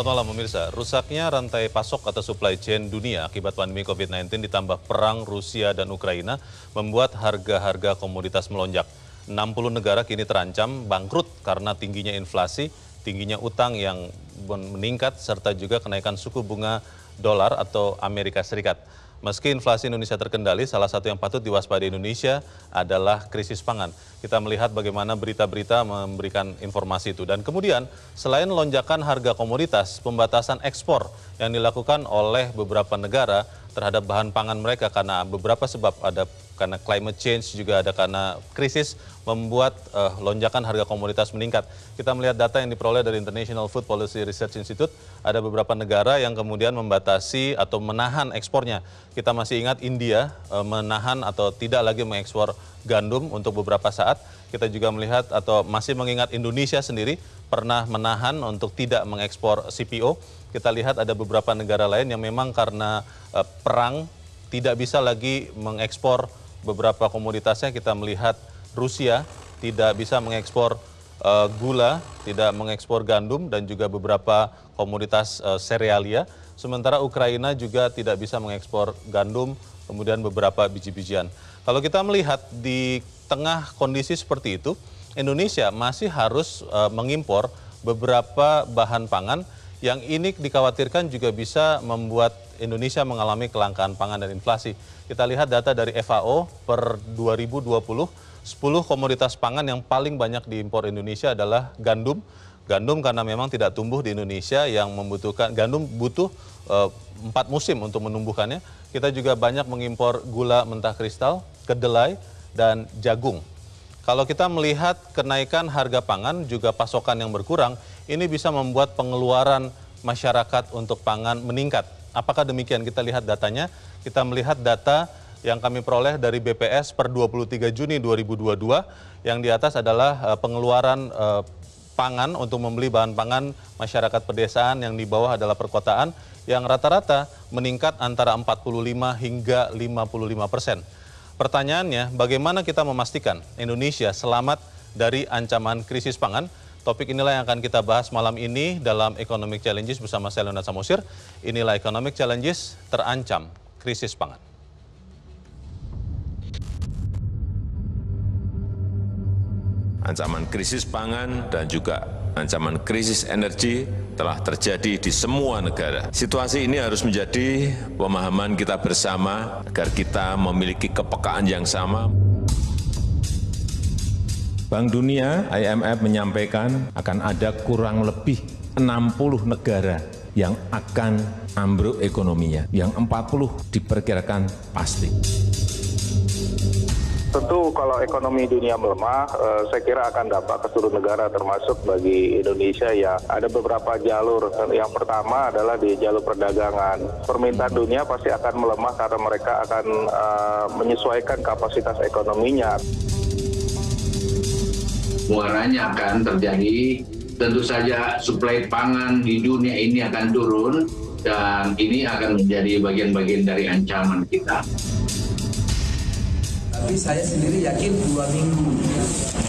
Selamat malam pemirsa. Rusaknya rantai pasok atau supply chain dunia akibat pandemi COVID-19 ditambah perang Rusia dan Ukraina membuat harga-harga komoditas melonjak. 60 negara kini terancam bangkrut karena tingginya inflasi, tingginya utang yang meningkat serta juga kenaikan suku bunga dolar atau Amerika Serikat. Meski inflasi Indonesia terkendali, salah satu yang patut diwaspadai Indonesia adalah krisis pangan. Kita melihat bagaimana berita-berita memberikan informasi itu. Dan kemudian, selain lonjakan harga komoditas, pembatasan ekspor yang dilakukan oleh beberapa negara terhadap bahan pangan mereka karena beberapa sebab ada karena climate change juga ada karena krisis membuat uh, lonjakan harga komoditas meningkat. Kita melihat data yang diperoleh dari International Food Policy Research Institute, ada beberapa negara yang kemudian membatasi atau menahan ekspornya. Kita masih ingat India uh, menahan atau tidak lagi mengekspor gandum untuk beberapa saat. Kita juga melihat atau masih mengingat Indonesia sendiri pernah menahan untuk tidak mengekspor CPO kita lihat ada beberapa negara lain yang memang karena uh, perang tidak bisa lagi mengekspor beberapa komoditasnya. Kita melihat Rusia tidak bisa mengekspor uh, gula, tidak mengekspor gandum dan juga beberapa komoditas uh, eh, serealia. Sementara Ukraina juga tidak bisa mengekspor gandum, kemudian beberapa biji-bijian. Kalau kita melihat di tengah kondisi seperti itu, Indonesia masih harus uh, mengimpor beberapa bahan pangan yang ini dikhawatirkan juga bisa membuat Indonesia mengalami kelangkaan pangan dan inflasi. Kita lihat data dari FAO per 2020, 10 komoditas pangan yang paling banyak diimpor Indonesia adalah gandum. Gandum karena memang tidak tumbuh di Indonesia yang membutuhkan gandum butuh eh, empat uh, musim untuk menumbuhkannya. Kita juga banyak mengimpor gula mentah kristal, kedelai dan jagung. Kalau kita melihat kenaikan harga pangan juga pasokan yang berkurang, ini bisa membuat pengeluaran masyarakat untuk pangan meningkat. Apakah demikian? Kita lihat datanya. Kita melihat data yang kami peroleh dari BPS per 23 Juni 2022 yang di atas adalah eh, pengeluaran eh, pangan untuk membeli bahan pangan masyarakat pedesaan yang di bawah adalah perkotaan yang rata-rata meningkat antara 45 hingga 55 persen. Pertanyaannya, bagaimana kita memastikan Indonesia selamat dari ancaman krisis pangan? Topik inilah yang akan kita bahas malam ini dalam Economic Challenges bersama saya Leonard Samosir. Inilah Economic Challenges terancam krisis pangan. Ancaman krisis pangan dan juga ancaman krisis energi telah terjadi di semua negara. Situasi ini harus menjadi pemahaman kita bersama agar kita memiliki kepekaan yang sama. Bank Dunia IMF menyampaikan akan ada kurang lebih 60 negara yang akan ambruk ekonominya, yang 40 diperkirakan pasti. Tentu kalau ekonomi dunia melemah, eh, saya kira akan dampak ke seluruh negara termasuk bagi Indonesia ya. Ada beberapa jalur. Yang pertama adalah di jalur perdagangan. Permintaan dunia pasti akan melemah karena mereka akan eh, menyesuaikan kapasitas ekonominya muaranya akan terjadi tentu saja suplai pangan di dunia ini akan turun dan ini akan menjadi bagian-bagian dari ancaman kita. Tapi saya sendiri yakin dua minggu,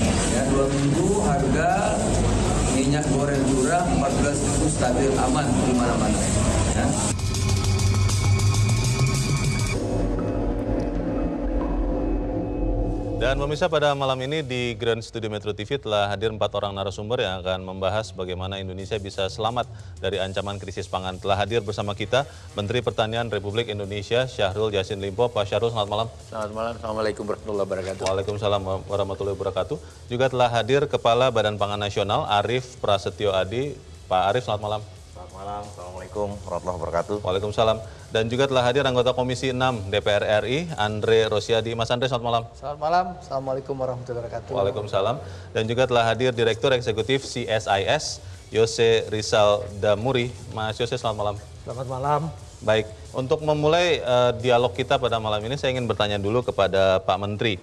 ya dua minggu harga minyak goreng curah 14 ribu stabil aman di mana-mana. Ya. Dan pemirsa pada malam ini di Grand Studio Metro TV telah hadir empat orang narasumber yang akan membahas bagaimana Indonesia bisa selamat dari ancaman krisis pangan. Telah hadir bersama kita Menteri Pertanian Republik Indonesia Syahrul Yasin Limpo. Pak Syahrul, selamat malam. Selamat malam. Assalamualaikum warahmatullahi wabarakatuh. Waalaikumsalam warahmatullahi wabarakatuh. Juga telah hadir Kepala Badan Pangan Nasional Arif Prasetyo Adi. Pak Arif, selamat malam. Selamat malam. Assalamualaikum warahmatullahi wabarakatuh. Waalaikumsalam. Dan juga telah hadir anggota Komisi 6 DPR RI, Andre Rosyadi, Mas Andre, selamat malam. Selamat malam. Assalamualaikum warahmatullahi wabarakatuh. Waalaikumsalam. Dan juga telah hadir Direktur Eksekutif CSIS, Yose Rizal Damuri. Mas Yose, selamat malam. Selamat malam. Baik, untuk memulai uh, dialog kita pada malam ini, saya ingin bertanya dulu kepada Pak Menteri.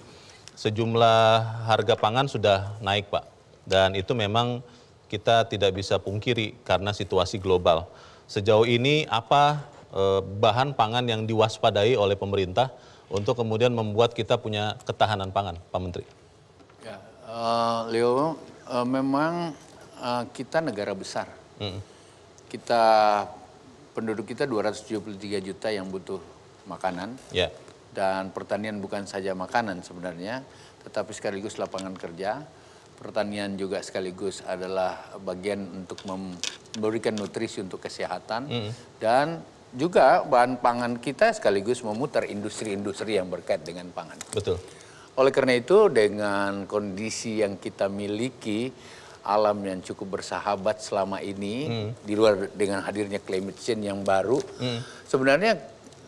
Sejumlah harga pangan sudah naik, Pak, dan itu memang kita tidak bisa pungkiri karena situasi global. Sejauh ini, apa Eh, bahan pangan yang diwaspadai oleh pemerintah untuk kemudian membuat kita punya ketahanan pangan, Pak Menteri? Ya, uh, Leo, uh, memang uh, kita negara besar. Hmm. Kita penduduk kita 273 juta yang butuh makanan. Yeah. Dan pertanian bukan saja makanan sebenarnya, tetapi sekaligus lapangan kerja. Pertanian juga sekaligus adalah bagian untuk memberikan nutrisi untuk kesehatan mm. dan juga bahan pangan kita sekaligus memutar industri-industri yang berkait dengan pangan. Betul. Oleh karena itu dengan kondisi yang kita miliki alam yang cukup bersahabat selama ini hmm. di luar dengan hadirnya climate change yang baru hmm. sebenarnya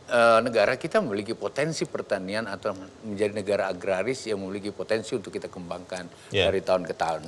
e, negara kita memiliki potensi pertanian atau menjadi negara agraris yang memiliki potensi untuk kita kembangkan yeah. dari tahun ke tahun.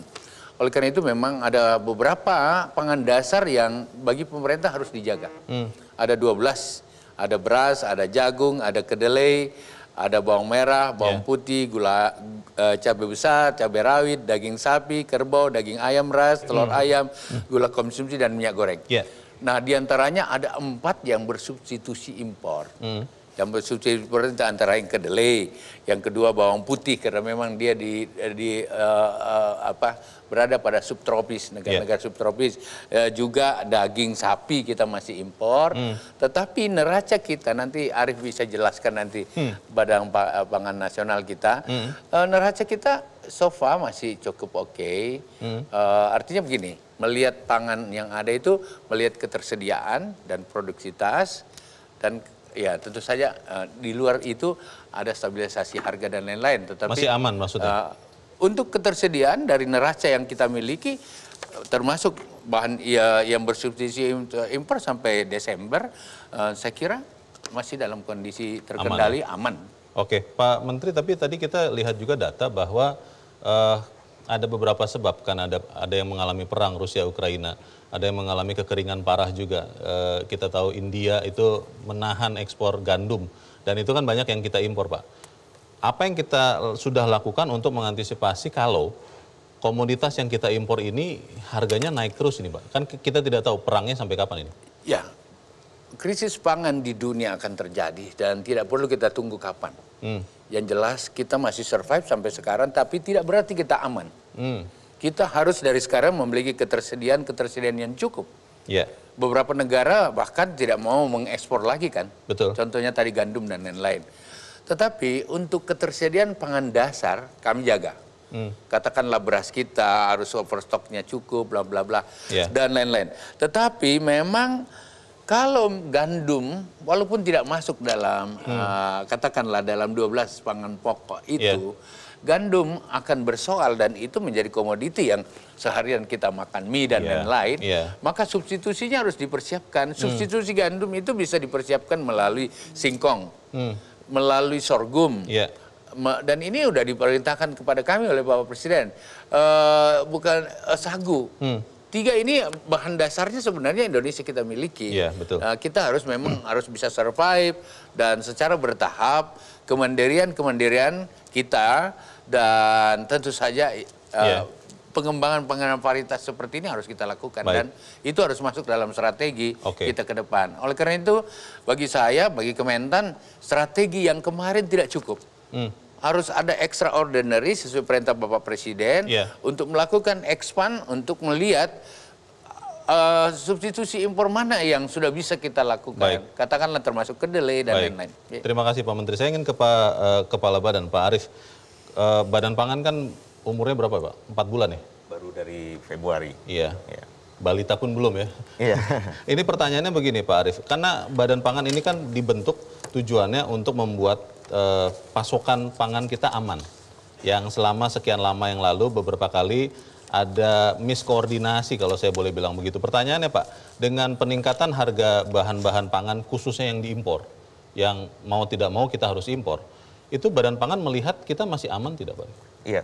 Oleh karena itu memang ada beberapa pangan dasar yang bagi pemerintah harus dijaga. Hmm ada 12. Ada beras, ada jagung, ada kedelai, ada bawang merah, bawang yeah. putih, gula e, cabai besar, cabai rawit, daging sapi, kerbau, daging ayam ras, telur mm. ayam, hmm. gula konsumsi dan minyak goreng. Yeah. Nah, diantaranya ada empat yang bersubstitusi impor. Mm yang bersuci pemerintah antara yang kedelai, yang kedua bawang putih karena memang dia di di uh, uh, apa berada pada subtropis negara-negara yeah. subtropis uh, juga daging sapi kita masih impor, hmm. tetapi neraca kita nanti Arif bisa jelaskan nanti hmm. badan pangan nasional kita hmm. uh, neraca kita so far masih cukup oke, okay. hmm. uh, artinya begini melihat pangan yang ada itu melihat ketersediaan dan produktivitas dan Ya tentu saja uh, di luar itu ada stabilisasi harga dan lain-lain. Tetapi masih aman maksudnya. Uh, untuk ketersediaan dari neraca yang kita miliki eh, termasuk bahan ya, yang bersubsidi impor sampai Desember uh, saya kira masih dalam kondisi terkendali aman. Ya? aman. Oke, Pak Menteri tapi tadi kita lihat juga data bahwa uh, ada beberapa sebab kan ada ada yang mengalami perang Rusia Ukraina, ada yang mengalami kekeringan parah juga. E, kita tahu India itu menahan ekspor gandum dan itu kan banyak yang kita impor, Pak. Apa yang kita sudah lakukan untuk mengantisipasi kalau komoditas yang kita impor ini harganya naik terus ini, Pak? Kan kita tidak tahu perangnya sampai kapan ini. Ya. Krisis pangan di dunia akan terjadi dan tidak perlu kita tunggu kapan. Hmm yang jelas kita masih survive sampai sekarang, tapi tidak berarti kita aman. Hmm. Kita harus dari sekarang memiliki ketersediaan ketersediaan yang cukup. Yeah. Beberapa negara bahkan tidak mau mengekspor lagi kan. Betul. Contohnya tadi gandum dan lain-lain. Tetapi untuk ketersediaan pangan dasar kami jaga. Hmm. Katakanlah beras kita harus overstocknya cukup, bla bla bla yeah. dan lain-lain. Tetapi memang kalau gandum, walaupun tidak masuk dalam, hmm. uh, katakanlah dalam 12 pangan pokok iya. itu, yeah. gandum akan bersoal dan itu menjadi komoditi yang seharian kita makan mie dan iya. lain-lain. Yeah. Yeah. Maka substitusinya harus dipersiapkan. Hmm. Substitusi hmm. gandum itu bisa dipersiapkan melalui singkong, hmm. melalui sorghum. Yeah iya. dan ini sudah diperintahkan kepada kami oleh Bapak Presiden uh, bukan uh, sagu hmm tiga ini bahan dasarnya sebenarnya Indonesia kita miliki. Ya, betul. Nah, kita harus memang hmm. harus bisa survive dan secara bertahap kemandirian-kemandirian kita dan tentu saja uh, eh, ya. pengembangan pengembangan varietas seperti ini harus kita lakukan Baik. dan itu harus masuk dalam strategi okay. kita ke depan. Oleh karena itu bagi saya, bagi Kementan, strategi yang kemarin tidak cukup. Hmm harus ada extraordinary sesuai perintah Bapak Presiden yeah. untuk melakukan expand untuk melihat uh, substitusi impor mana yang sudah bisa kita lakukan. Baik. Katakanlah termasuk kedelai dan lain-lain. Iya. Terima kasih Pak Menteri. Saya ingin ke Pak uh, Kepala Badan Pak Arief. Uh, Badan Pangan kan umurnya berapa Pak? Empat bulan ya? Baru dari Februari. Iya. Yeah. Yeah balita pun belum ya. Iya. ini pertanyaannya begini Pak Arief, karena Badan Pangan ini kan dibentuk tujuannya untuk membuat eh, pasokan pangan kita aman. Yang selama sekian lama yang lalu beberapa kali ada miskoordinasi kalau saya boleh bilang begitu. Pertanyaannya Pak, dengan peningkatan harga bahan-bahan pangan khususnya yang diimpor, yang mau tidak mau kita harus impor, itu Badan Pangan melihat kita masih aman tidak Pak? Iya,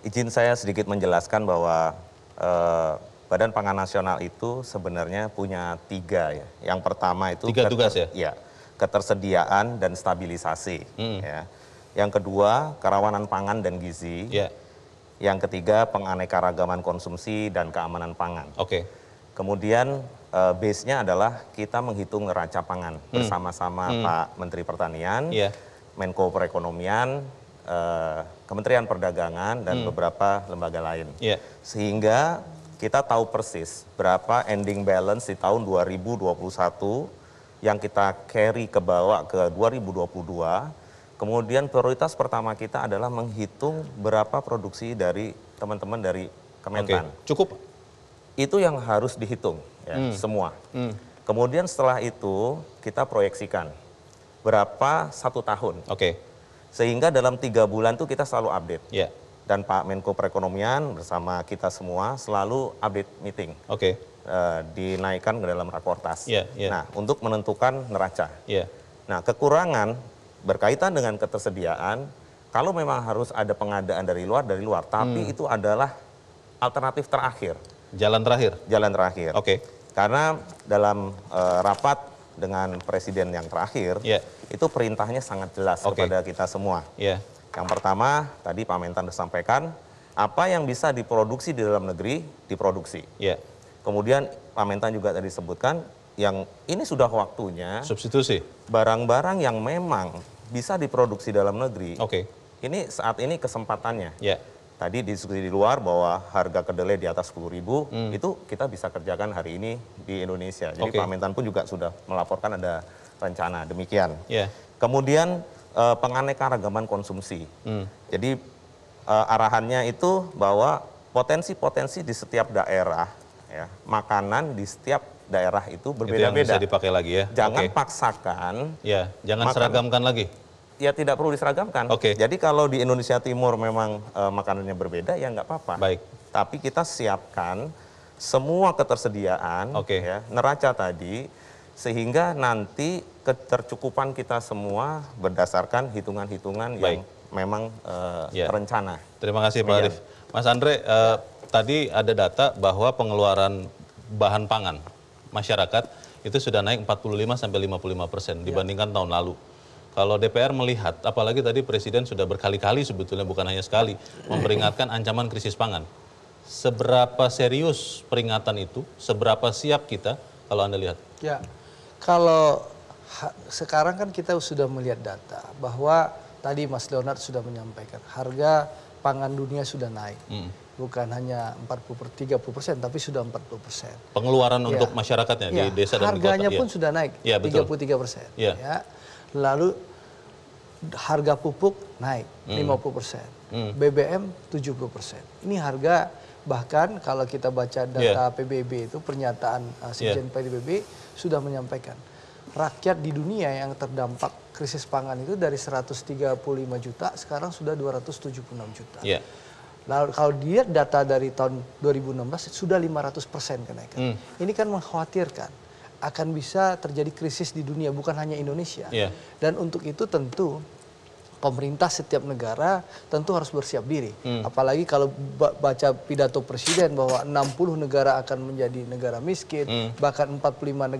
izin saya sedikit menjelaskan bahwa eh, Badan Pangan Nasional itu sebenarnya punya tiga ya. Yang pertama itu tiga tugas ya. Iya ketersediaan dan stabilisasi. Hmm. Ya. Yang kedua, kerawanan pangan dan gizi. Yeah. Yang ketiga, penganekaragaman konsumsi dan keamanan pangan. Oke. Okay. Kemudian uh, base-nya adalah kita menghitung neraca pangan hmm. bersama-sama hmm. Pak Menteri Pertanian, yeah. Menko Perekonomian, uh, Kementerian Perdagangan dan hmm. beberapa lembaga lain. Yeah. Sehingga kita tahu persis berapa ending balance di tahun 2021 yang kita carry ke bawah ke 2022. Kemudian prioritas pertama kita adalah menghitung berapa produksi dari teman-teman dari Kementan. Okay. Cukup? Itu yang harus dihitung ya, hmm. semua. Hmm. Kemudian setelah itu kita proyeksikan berapa satu tahun. Oke. Okay. Sehingga dalam tiga bulan itu kita selalu update. Yeah. Dan Pak Menko Perekonomian bersama kita semua selalu update meeting. Oke. Okay uh, dinaikkan ke dalam rakortas. Yeah, yeah. Nah, untuk menentukan neraca. Yeah. Nah, kekurangan berkaitan dengan ketersediaan, kalau memang harus ada pengadaan dari luar dari luar, tapi hmm. itu adalah alternatif terakhir. Jalan terakhir. Jalan terakhir. Oke. Okay. Karena dalam uh, rapat dengan presiden yang terakhir, yeah. itu perintahnya sangat jelas okay. kepada kita semua. Yeah. Yang pertama tadi Pak Mentan sudah sampaikan, apa yang bisa diproduksi di dalam negeri diproduksi. Yeah Kemudian Pak Mentan juga tadi sebutkan yang ini sudah waktunya substitusi barang-barang yang memang bisa diproduksi dalam negeri. Oke. Okay. Ini saat ini kesempatannya. Ya. Yeah. Tadi diskusi di luar bahwa harga kedelai di atas 10.000 hmm. itu kita bisa kerjakan hari ini di Indonesia. Jadi okay. Pak Mentan pun juga sudah melaporkan ada rencana demikian. Yeah. Kemudian uh, eh, penganekaragaman konsumsi. Hmm. Jadi uh, arahannya itu bahwa potensi-potensi di setiap daerah ya makanan di setiap daerah itu berbeda-beda. Itu bisa dipakai lagi ya. Jangan okay. paksakan. Ya, jangan makan. seragamkan lagi. Ya tidak perlu diseragamkan. Oke. Okay. Jadi kalau di Indonesia Timur memang e, makanannya berbeda ya nggak apa-apa. Baik. Tapi kita siapkan semua ketersediaan, okay. ya, neraca tadi, sehingga nanti ketercukupan kita semua berdasarkan hitungan-hitungan yang memang e, ya. terencana. Terima kasih Pak Arif. Mas Andre, e, tadi ada data bahwa pengeluaran bahan pangan masyarakat itu sudah naik 45 sampai 55 persen iya. dibandingkan ya. tahun lalu. Kalau DPR melihat, apalagi tadi Presiden sudah berkali-kali sebetulnya bukan hanya sekali memperingatkan ancaman krisis pangan. Seberapa serius peringatan itu? Seberapa siap kita kalau Anda lihat? Ya, kalau sekarang kan kita sudah melihat data bahwa tadi Mas Leonard sudah menyampaikan harga pangan dunia sudah naik. Hmm bukan hanya 40 30 persen, tapi sudah 40 persen. Pengeluaran ya. untuk masyarakatnya ya. di ya, desa dan Harganya kota. Ya. pun ya. sudah naik ya, 33 persen. Ya. Ya. Lalu harga pupuk naik hmm. 50 persen, hmm. BBM 70 persen. Ini harga bahkan kalau kita baca data yeah. PBB itu pernyataan uh, ya. Sekjen yeah. PBB sudah menyampaikan rakyat di dunia yang terdampak krisis pangan itu dari 135 juta sekarang sudah 276 juta. Yeah. Lalu kalau dilihat data dari tahun 2016 sudah 500 persen kenaikan. Hmm. Ini kan mengkhawatirkan akan bisa terjadi krisis di dunia bukan hanya Indonesia. Yeah. Dan untuk itu tentu pemerintah setiap negara tentu harus bersiap diri. Hmm. Apalagi kalau baca pidato presiden bahwa 60 negara akan menjadi negara miskin, hmm. bahkan 45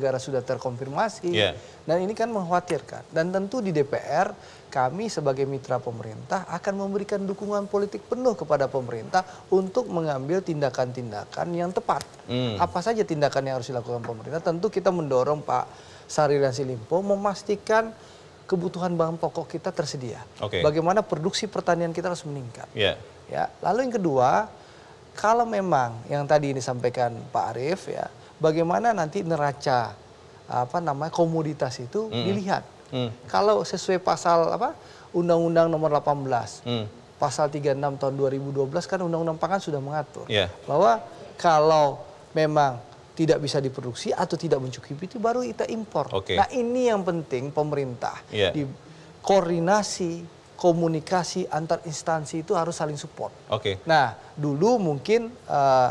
negara sudah terkonfirmasi. Yeah. Dan ini kan mengkhawatirkan. Dan tentu di DPR kami sebagai mitra pemerintah akan memberikan dukungan politik penuh kepada pemerintah untuk mengambil tindakan-tindakan yang tepat. Hmm. Apa saja tindakan yang harus dilakukan pemerintah? Tentu kita mendorong Pak Sari Yassin Limpo memastikan kebutuhan bahan pokok kita tersedia. Okay. Bagaimana produksi pertanian kita harus meningkat. Yeah. Ya. Lalu yang kedua, kalau memang yang tadi ini sampaikan Pak Arief ya, bagaimana nanti neraca apa namanya komoditas itu mm. dilihat. Mm. Kalau sesuai pasal apa Undang-Undang Nomor 18, mm. Pasal 36 tahun 2012 kan Undang-Undang Pangan sudah mengatur yeah. bahwa kalau memang tidak bisa diproduksi atau tidak mencukupi itu baru kita impor. Okay. Nah ini yang penting pemerintah yeah. di koordinasi komunikasi antar instansi itu harus saling support. Oke. Okay. Nah dulu mungkin uh,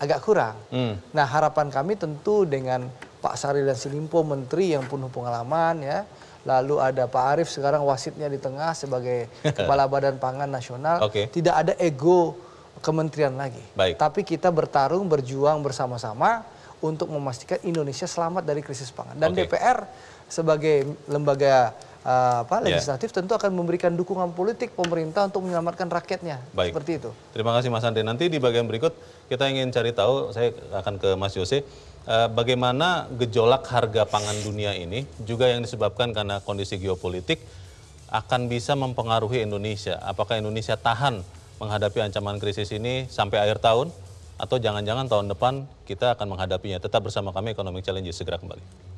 agak kurang. Mm. Nah harapan kami tentu dengan Pak Sari dan Silimpo menteri yang penuh pengalaman ya. Lalu ada Pak Arief sekarang wasitnya di tengah sebagai Kepala Badan Pangan Nasional. Okay. Tidak ada ego kementerian lagi. Baik. Tapi kita bertarung, berjuang bersama-sama untuk memastikan Indonesia selamat dari krisis pangan. Dan okay. DPR sebagai lembaga uh, apa ya. legislatif yeah. tentu akan memberikan dukungan politik pemerintah untuk menyelamatkan rakyatnya. Baik. Seperti itu. Terima kasih Mas Andre. Nanti di bagian berikut kita ingin cari tahu saya akan ke Mas Yose uh, bagaimana gejolak harga pangan dunia ini juga yang disebabkan karena kondisi geopolitik akan bisa mempengaruhi Indonesia. Apakah Indonesia tahan menghadapi ancaman krisis ini sampai akhir tahun? atau jangan-jangan tahun depan kita akan menghadapinya. Tetap bersama kami Economic Challenges segera kembali.